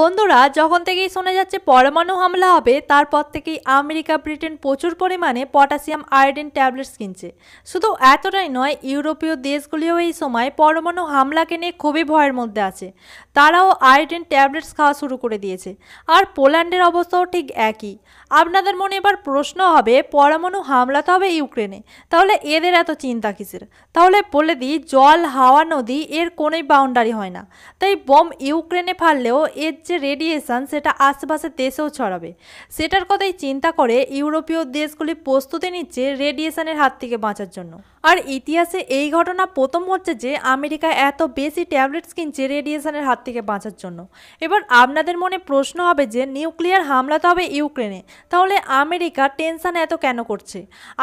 বন্ধুরা যখন থেকেই শোনা যাচ্ছে পরমাণু হামলা হবে তারপর থেকেই আমেরিকা ব্রিটেন প্রচুর পরিমাণে পটাশিয়াম আয়োডিন ট্যাবলেটস কিনছে শুধু এতটাই নয় ইউরোপীয় দেশগুলিও এই সময় পরমাণু হামলাকে নিয়ে খুবই ভয়ের মধ্যে আছে তারাও আয়োডিন ট্যাবলেটস খাওয়া শুরু করে দিয়েছে আর পোল্যান্ডের অবস্থাও ঠিক একই আপনাদের মনে এবার প্রশ্ন হবে পরমাণু হামলা তো হবে ইউক্রেনে তাহলে এদের এত চিন্তা কিসের তাহলে বলে দিই জল হাওয়া নদী এর কোনোই বাউন্ডারি হয় না তাই বোম ইউক্রেনে ফাললেও এর যে রেডিয়েশন সেটা আশেপাশের দেশেও ছড়াবে সেটার কথাই চিন্তা করে ইউরোপীয় দেশগুলি প্রস্তুতি নিচ্ছে রেডিয়েশনের হাত থেকে বাঁচার জন্য আর ইতিহাসে এই ঘটনা প্রথম হচ্ছে যে আমেরিকা এত বেশি ট্যাবলেটস কিনছে রেডিয়েশনের হাত থেকে বাঁচার জন্য এবার আপনাদের মনে প্রশ্ন হবে যে নিউক্লিয়ার হামলা তো হবে ইউক্রেনে তাহলে আমেরিকা টেনশান এত কেন করছে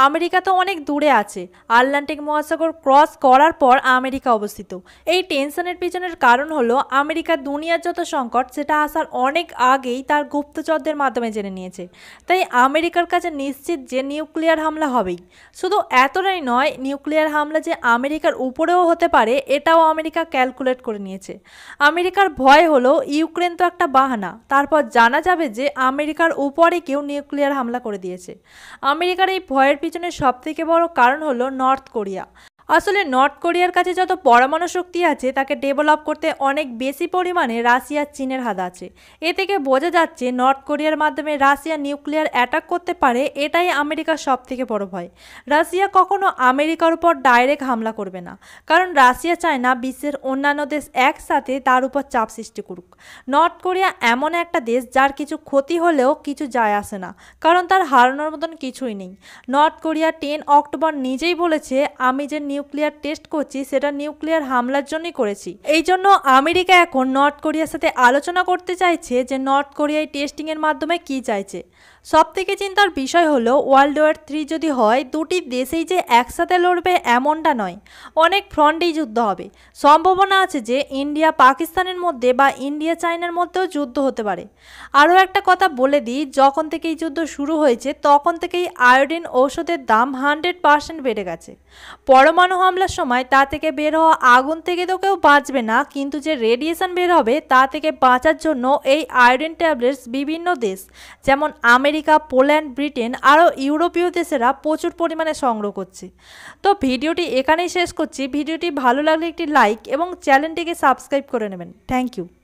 আমেরিকা তো অনেক দূরে আছে আটলান্টিক মহাসাগর ক্রস করার পর আমেরিকা অবস্থিত এই টেনশনের পিছনের কারণ হলো আমেরিকা দুনিয়ার যত সংকট সেটা আসার অনেক আগেই তার গুপ্তচরদের মাধ্যমে জেনে নিয়েছে তাই আমেরিকার কাছে নিশ্চিত যে নিউক্লিয়ার হামলা হবেই শুধু এতটাই নয় নিউক্লিয়ার হামলা যে আমেরিকার উপরেও হতে পারে এটাও আমেরিকা ক্যালকুলেট করে নিয়েছে আমেরিকার ভয় হলো ইউক্রেন তো একটা বাহানা তারপর জানা যাবে যে আমেরিকার উপরে কেউ নিউক্লিয়ার হামলা করে দিয়েছে আমেরিকার এই ভয়ের পিছনে সবথেকে বড় কারণ হলো নর্থ কোরিয়া আসলে নর্থ কোরিয়ার কাছে যত পরমাণু শক্তি আছে তাকে ডেভেলপ করতে অনেক বেশি পরিমাণে রাশিয়ার চীনের হাত আছে এ থেকে বোঝা যাচ্ছে নর্থ কোরিয়ার মাধ্যমে রাশিয়া নিউক্লিয়ার অ্যাটাক করতে পারে এটাই আমেরিকার সব থেকে বড় ভয় রাশিয়া কখনো আমেরিকার উপর ডাইরেক্ট হামলা করবে না কারণ রাশিয়া চায় না বিশ্বের অন্যান্য দেশ একসাথে তার উপর চাপ সৃষ্টি করুক নর্থ কোরিয়া এমন একটা দেশ যার কিছু ক্ষতি হলেও কিছু যায় আসে না কারণ তার হারানোর মতন কিছুই নেই নর্থ কোরিয়া টেন অক্টোবর নিজেই বলেছে আমি যে নিউক্লিয়ার টেস্ট করছি সেটা নিউক্লিয়ার হামলার জন্যই করেছি এই জন্য আমেরিকা এখন নর্থ কোরিয়ার সাথে আলোচনা করতে চাইছে যে নর্থ কোরিয়ায় টেস্টিংয়ের মাধ্যমে কি চাইছে সব থেকে চিন্তার বিষয় হলো ওয়ার্ল্ড ওয়ার থ্রি যদি হয় দুটি দেশেই যে একসাথে লড়বে এমনটা নয় অনেক ফ্রন্টেই যুদ্ধ হবে সম্ভাবনা আছে যে ইন্ডিয়া পাকিস্তানের মধ্যে বা ইন্ডিয়া চায়নার মধ্যেও যুদ্ধ হতে পারে আরও একটা কথা বলে দিই যখন থেকে এই যুদ্ধ শুরু হয়েছে তখন থেকেই আয়োডিন ঔষধের দাম হান্ড্রেড পার্সেন্ট বেড়ে গেছে পরমাণু পরমাণু হামলার সময় তা থেকে বের হওয়া আগুন থেকে তো কেউ বাঁচবে না কিন্তু যে রেডিয়েশন বের হবে তা থেকে বাঁচার জন্য এই আয়োডিন ট্যাবলেটস বিভিন্ন দেশ যেমন আমেরিকা পোল্যান্ড ব্রিটেন আরও ইউরোপীয় দেশেরা প্রচুর পরিমাণে সংগ্রহ করছে তো ভিডিওটি এখানেই শেষ করছি ভিডিওটি ভালো লাগলে একটি লাইক এবং চ্যানেলটিকে সাবস্ক্রাইব করে নেবেন থ্যাংক ইউ